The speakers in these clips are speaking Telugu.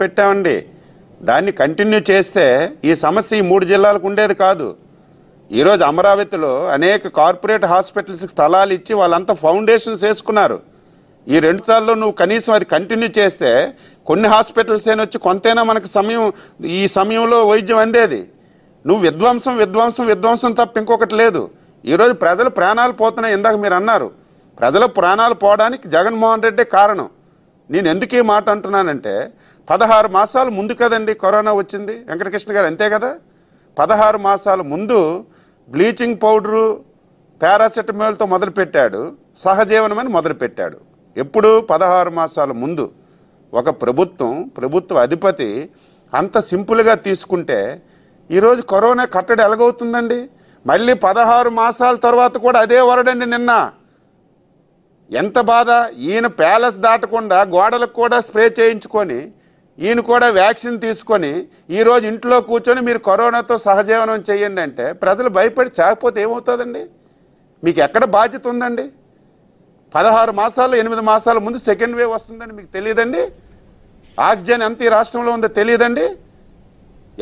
పెట్టామండి దాన్ని కంటిన్యూ చేస్తే ఈ సమస్య ఈ మూడు జిల్లాలకు ఉండేది కాదు ఈరోజు అమరావతిలో అనేక కార్పొరేట్ హాస్పిటల్స్కి స్థలాలు ఇచ్చి వాళ్ళంతా ఫౌండేషన్స్ వేసుకున్నారు ఈ రెండు సార్లు నువ్వు కనీసం అది కంటిన్యూ చేస్తే కొన్ని హాస్పిటల్స్ అయినా వచ్చి కొంతైనా మనకు సమయం ఈ సమయంలో వైద్యం అందేది నువ్వు విధ్వంసం విధ్వంసం విధ్వంసం తప్ప ఇంకొకటి లేదు ఈరోజు ప్రజలు ప్రాణాలు పోతున్నాయి ఇందాక మీరు అన్నారు ప్రజల ప్రాణాలు పోవడానికి జగన్మోహన్ రెడ్డి కారణం నేను ఎందుకు ఈ మాట అంటున్నానంటే పదహారు మాసాలు ముందు కదండి కరోనా వచ్చింది వెంకటకృష్ణ గారు అంతే కదా పదహారు మాసాల ముందు బ్లీచింగ్ పౌడరు పారాసెటమాల్తో మొదలుపెట్టాడు సహజీవనమని మొదలుపెట్టాడు ఎప్పుడు పదహారు మాసాల ముందు ఒక ప్రభుత్వం ప్రభుత్వ అధిపతి అంత సింపుల్గా తీసుకుంటే ఈరోజు కరోనా కట్టడి ఎలాగవుతుందండి మళ్ళీ పదహారు మాసాల తర్వాత కూడా అదే వరడండి నిన్న ఎంత బాధ ఈయన ప్యాలెస్ దాటకుండా గోడలకు కూడా స్ప్రే చేయించుకొని ఈయన కూడా వ్యాక్సిన్ తీసుకొని ఈరోజు ఇంట్లో కూర్చొని మీరు కరోనాతో సహజీవనం చేయండి అంటే ప్రజలు భయపడి చేయకపోతే ఏమవుతుందండి మీకు ఎక్కడ బాధ్యత ఉందండి పదహారు మాసాలు ఎనిమిది మాసాల ముందు సెకండ్ వేవ్ వస్తుందని మీకు తెలియదండి ఆక్సిజన్ ఎంత ఈ రాష్ట్రంలో ఉందో తెలియదండి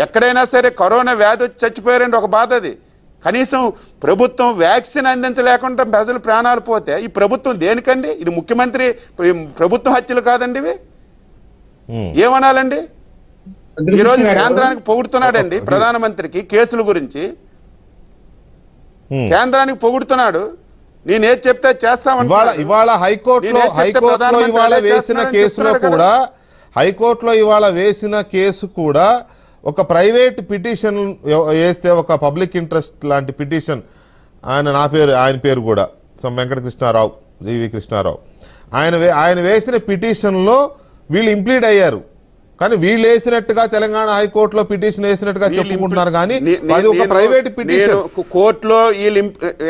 ఎక్కడైనా సరే కరోనా వ్యాధి వచ్చి చచ్చిపోయారండి ఒక బాధ అది కనీసం ప్రభుత్వం వ్యాక్సిన్ అందించలేకుండా ప్రజలు ప్రాణాలు పోతే ఈ ప్రభుత్వం దేనికండి ఇది ముఖ్యమంత్రి ప్రభుత్వ హత్యలు కాదండి ఇవి ఏమనాలండి ఈరోజు కేంద్రానికి పొగుడుతున్నాడండి ప్రధానమంత్రికి కేసుల గురించి కేంద్రానికి పొగుడుతున్నాడు నేనేది చెప్తే చేస్తామని ఇవాళ హైకోర్టులో హైకోర్టులో ఇవాళ వేసిన కేసులో కూడా హైకోర్టులో ఇవాళ వేసిన కేసు కూడా ఒక ప్రైవేట్ పిటిషన్ వేస్తే ఒక పబ్లిక్ ఇంట్రెస్ట్ లాంటి పిటిషన్ ఆయన నా పేరు ఆయన పేరు కూడా వెంకటకృష్ణారావు జీవి కృష్ణారావు ఆయన ఆయన వేసిన పిటిషన్లో వీళ్ళు ఇంప్లీడ్ అయ్యారు కానీ వీళ్ళు వేసినట్టుగా తెలంగాణ హైకోర్టులో పిటిషన్ వేసినట్టుగా చెప్పుకుంటున్నారు కానీ అది ఒక ప్రైవేట్ పిటిషన్ కోర్టులో వీళ్ళు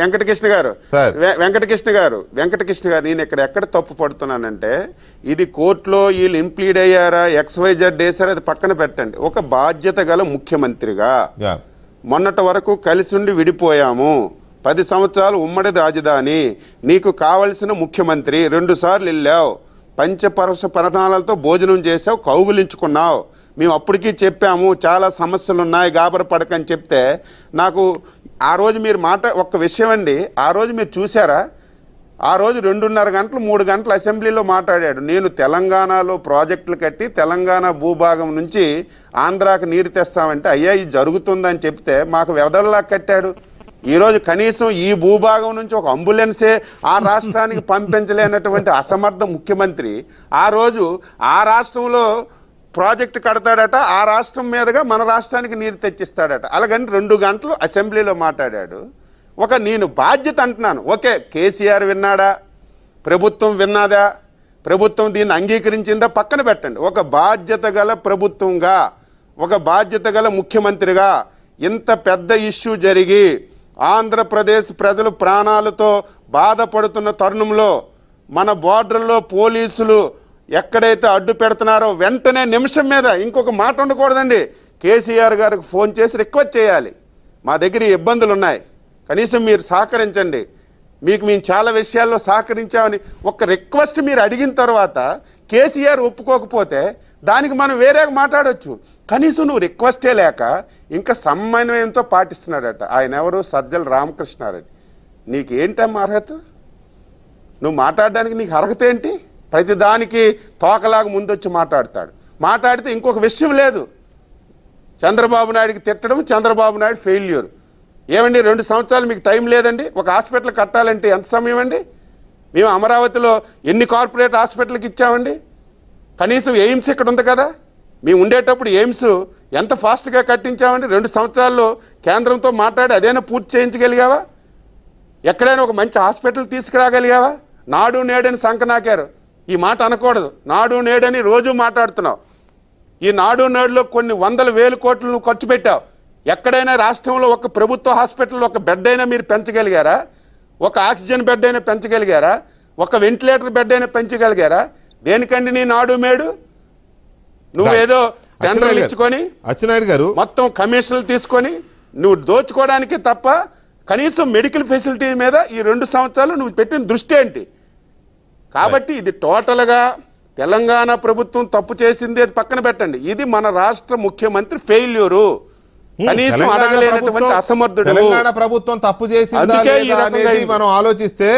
వెంకటకృష్ణ గారు వెంకటకృష్ణ గారు వెంకటకృష్ణ గారు నేను ఇక్కడ ఎక్కడ తప్పు పడుతున్నానంటే ఇది కోర్టులో వీళ్ళు ఇంప్లీడ్ అయ్యారా ఎక్స్వైజెడ్ వేసారా అది పక్కన పెట్టండి ఒక బాధ్యత గల ముఖ్యమంత్రిగా మొన్నటి వరకు కలిసి ఉండి విడిపోయాము పది సంవత్సరాలు ఉమ్మడి రాజధాని నీకు కావలసిన ముఖ్యమంత్రి రెండు సార్లు వెళ్ళావు పంచపరస పరణాలతో భోజనం చేసావు కౌగులించుకున్నావు మేము అప్పటికీ చెప్పాము చాలా సమస్యలు ఉన్నాయి గాబర పడకని చెప్తే నాకు ఆ రోజు మీరు మాట ఒక్క విషయం అండి ఆ రోజు మీరు చూసారా ఆ రోజు రెండున్నర గంటలు మూడు గంటలు అసెంబ్లీలో మాట్లాడాడు నేను తెలంగాణలో ప్రాజెక్టులు కట్టి తెలంగాణ భూభాగం నుంచి ఆంధ్రాకి నీరు తెస్తామంటే అయ్యా ఇది జరుగుతుందని చెప్తే మాకు వెదల్లా కట్టాడు ఈరోజు కనీసం ఈ భూభాగం నుంచి ఒక అంబులెన్సే ఆ రాష్ట్రానికి పంపించలేనటువంటి అసమర్థ ముఖ్యమంత్రి ఆ రోజు ఆ రాష్ట్రంలో ప్రాజెక్టు కడతాడట ఆ రాష్ట్రం మీదుగా మన రాష్ట్రానికి నీరు తెచ్చిస్తాడట అలాగని రెండు గంటలు అసెంబ్లీలో మాట్లాడాడు ఒక నేను బాధ్యత అంటున్నాను ఓకే కేసీఆర్ విన్నాడా ప్రభుత్వం విన్నాదా ప్రభుత్వం దీన్ని అంగీకరించిందా పక్కన పెట్టండి ఒక బాధ్యత గల ప్రభుత్వంగా ఒక బాధ్యత గల ముఖ్యమంత్రిగా ఇంత పెద్ద ఇష్యూ జరిగి ఆంధ్రప్రదేశ్ ప్రజలు ప్రాణాలతో బాధపడుతున్న తరుణంలో మన బోర్డర్లో పోలీసులు ఎక్కడైతే అడ్డు పెడుతున్నారో వెంటనే నిమిషం మీద ఇంకొక మాట ఉండకూడదండి కేసీఆర్ గారికి ఫోన్ చేసి రిక్వెస్ట్ చేయాలి మా దగ్గర ఇబ్బందులు ఉన్నాయి కనీసం మీరు సహకరించండి మీకు మేము చాలా విషయాల్లో సహకరించామని ఒక రిక్వెస్ట్ మీరు అడిగిన తర్వాత కేసీఆర్ ఒప్పుకోకపోతే దానికి మనం వేరేగా మాట్లాడవచ్చు కనీసం నువ్వు రిక్వెస్టే లేక ఇంకా సమన్వయంతో పాటిస్తున్నాడట ఆయన ఎవరు సజ్జల రామకృష్ణారెడ్డి నీకు ఏంటమ్మా అర్హత నువ్వు మాట్లాడడానికి నీకు అర్హత ఏంటి ప్రతిదానికి తోకలాగా ముందొచ్చి మాట్లాడతాడు మాట్లాడితే ఇంకొక విషయం లేదు చంద్రబాబు నాయుడికి తిట్టడం చంద్రబాబు నాయుడు ఫెయిల్యూర్ ఏమండి రెండు సంవత్సరాలు మీకు టైం లేదండి ఒక హాస్పిటల్ కట్టాలంటే ఎంత సమయం అండి మేము అమరావతిలో ఎన్ని కార్పొరేట్ హాస్పిటల్కి ఇచ్చామండి కనీసం ఎయిమ్స్ ఇక్కడ ఉంది కదా మేము ఉండేటప్పుడు ఎయిమ్స్ ఎంత ఫాస్ట్గా కట్టించామంటే రెండు సంవత్సరాల్లో కేంద్రంతో మాట్లాడి అదేనా పూర్తి చేయించగలిగావా ఎక్కడైనా ఒక మంచి హాస్పిటల్ తీసుకురాగలిగావా నాడు నేడని సంకనాకారు ఈ మాట అనకూడదు నాడు నేడని రోజు మాట్లాడుతున్నావు ఈ నాడు నేడులో కొన్ని వందల వేల కోట్లు ఖర్చు పెట్టావు ఎక్కడైనా రాష్ట్రంలో ఒక ప్రభుత్వ హాస్పిటల్ ఒక బెడ్ అయినా మీరు పెంచగలిగారా ఒక ఆక్సిజన్ బెడ్ అయినా పెంచగలిగారా ఒక వెంటిలేటర్ బెడ్ అయినా పెంచగలిగారా దేనికండి నీ నాడు మేడు నువ్వేదో టెండర్లు ఇచ్చుకొని అచ్చెన్నాయుడు గారు మొత్తం కమిషన్లు తీసుకొని నువ్వు దోచుకోవడానికి తప్ప కనీసం మెడికల్ ఫెసిలిటీ మీద ఈ రెండు సంవత్సరాలు నువ్వు పెట్టిన దృష్టి ఏంటి కాబట్టి ఇది టోటల్గా తెలంగాణ ప్రభుత్వం తప్పు చేసింది అది పక్కన పెట్టండి ఇది మన రాష్ట్ర ముఖ్యమంత్రి ఫెయిల్యూరు కనీసం అసమర్థుడు తెలంగాణ ప్రభుత్వం తప్పు చేసింది మనం ఆలోచిస్తే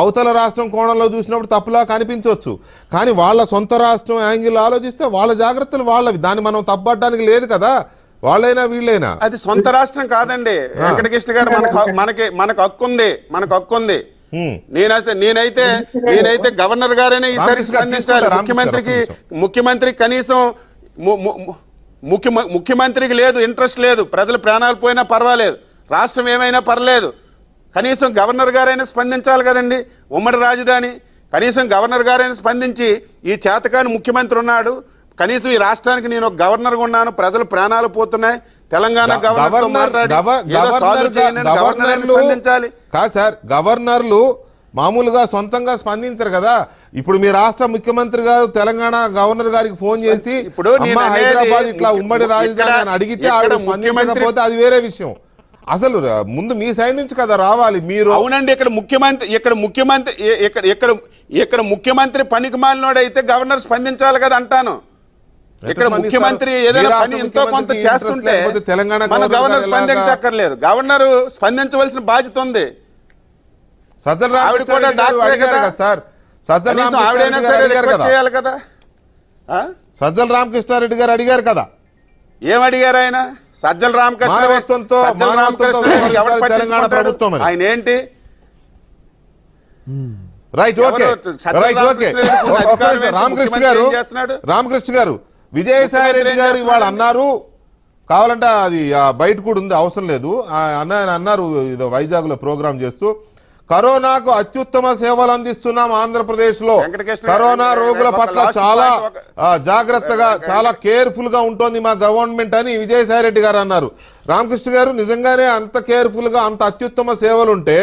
అవతల రాష్ట్రం కోణంలో చూసినప్పుడు తప్పులా కనిపించవచ్చు కానీ వాళ్ళ సొంత రాష్ట్రం యాంగిల్ ఆలోచిస్తే వాళ్ళ జాగ్రత్తలు వాళ్ళవి దాన్ని మనం తప్పడానికి లేదు కదా వాళ్ళైనా వీళ్ళైనా అది సొంత రాష్ట్రం కాదండి వెంకటకృష్ణ గారు మనకు మనకి మనకు హక్కు ఉంది మనకు హక్కు ఉంది నేనైతే నేనైతే నేనైతే గవర్నర్ గారైనా ఈసారి స్పందించాలి ముఖ్యమంత్రికి ముఖ్యమంత్రికి కనీసం ముఖ్యమంత్రికి లేదు ఇంట్రెస్ట్ లేదు ప్రజల ప్రాణాలు పోయినా పర్వాలేదు రాష్ట్రం ఏమైనా పర్లేదు కనీసం గవర్నర్ గారైనా స్పందించాలి కదండి ఉమ్మడి రాజధాని కనీసం గవర్నర్ గారైనా స్పందించి ఈ చేతకాని ముఖ్యమంత్రి ఉన్నాడు కనీసం ఈ రాష్ట్రానికి నేను ఒక గవర్నర్ ఉన్నాను ప్రజలు ప్రాణాలు పోతున్నాయి తెలంగాణ గవర్నర్ సార్ గవర్నర్లు మామూలుగా సొంతంగా స్పందించరు కదా ఇప్పుడు మీ రాష్ట్ర ముఖ్యమంత్రి గారు తెలంగాణ గవర్నర్ గారికి ఫోన్ చేసి ఇప్పుడు హైదరాబాద్ ఇట్లా ఉమ్మడి రాజధాని అని అడిగితే ఆవిడ స్పందించకపోతే అది వేరే విషయం అసలు ముందు మీ సైడ్ నుంచి కదా రావాలి మీరు అవునండి ఇక్కడ ముఖ్యమంత్రి ఇక్కడ ముఖ్యమంత్రి ఇక్కడ ఇక్కడ ముఖ్యమంత్రి పనికి మాలినోడైతే గవర్నర్ స్పందించాలి కదా అంటాను ఇక్కడ ముఖ్యమంత్రి ఏదైనా పని ఎంతో కొంత చేస్తుంటే మన గవర్నర్ స్పందించక్కర్లేదు గవర్నర్ స్పందించవలసిన బాధ్యత ఉంది కదా సార్ చేయాలి కదా సజ్జల రామకృష్ణారెడ్డి గారు అడిగారు కదా ఏం అడిగారు ఆయన సజ్జల రామకృష్ణ ఆయన ఏంటి right okay right okay Ramakrishna garu Ramakrishna గారు విజయసాయి రెడ్డి గారు ఇవాళ అన్నారు కావాలంటే అది బయట కూడా ఉంది అవసరం లేదు అన్న అన్నారు వైజాగ్ లో ప్రోగ్రామ్ చేస్తూ కరోనాకు అత్యుత్తమ సేవలు అందిస్తున్నాం ఆంధ్రప్రదేశ్ లో కరోనా రోగుల పట్ల చాలా జాగ్రత్తగా చాలా కేర్ఫుల్ గా ఉంటుంది మా గవర్నమెంట్ అని విజయసాయి రెడ్డి గారు అన్నారు రామకృష్ణ గారు నిజంగానే అంత కేర్ఫుల్ గా అంత అత్యుత్తమ సేవలు ఉంటే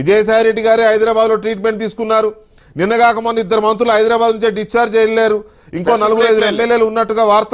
విజయసాయి రెడ్డి గారే హైదరాబాద్ లో ట్రీట్మెంట్ తీసుకున్నారు నిన్నగాక మొన్న ఇద్దరు మంత్రులు హైదరాబాద్ నుంచే డిశ్చార్జ్ అయ్యలేరు ఇంకో నలుగురు ఐదు ఎమ్మెల్యేలు ఉన్నట్టుగా వార్తలు